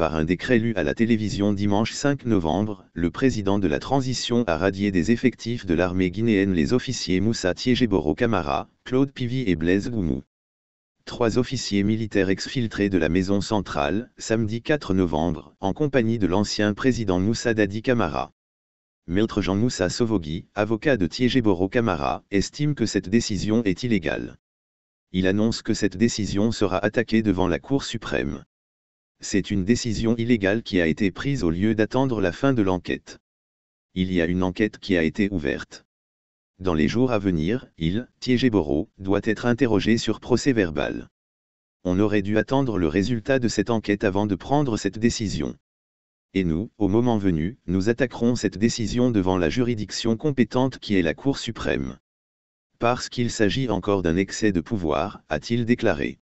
Par un décret lu à la télévision dimanche 5 novembre, le président de la transition a radié des effectifs de l'armée guinéenne les officiers Moussa Tiégeboro Camara, Claude Pivi et Blaise Goumou. Trois officiers militaires exfiltrés de la maison centrale, samedi 4 novembre, en compagnie de l'ancien président Moussa Dadi Camara. Maître Jean Moussa Sovogui, avocat de Tiégeboro Camara, estime que cette décision est illégale. Il annonce que cette décision sera attaquée devant la Cour suprême c'est une décision illégale qui a été prise au lieu d'attendre la fin de l'enquête. Il y a une enquête qui a été ouverte. Dans les jours à venir, il, Thiergé-Borot, doit être interrogé sur procès verbal. On aurait dû attendre le résultat de cette enquête avant de prendre cette décision. Et nous, au moment venu, nous attaquerons cette décision devant la juridiction compétente qui est la Cour suprême. Parce qu'il s'agit encore d'un excès de pouvoir, a-t-il déclaré.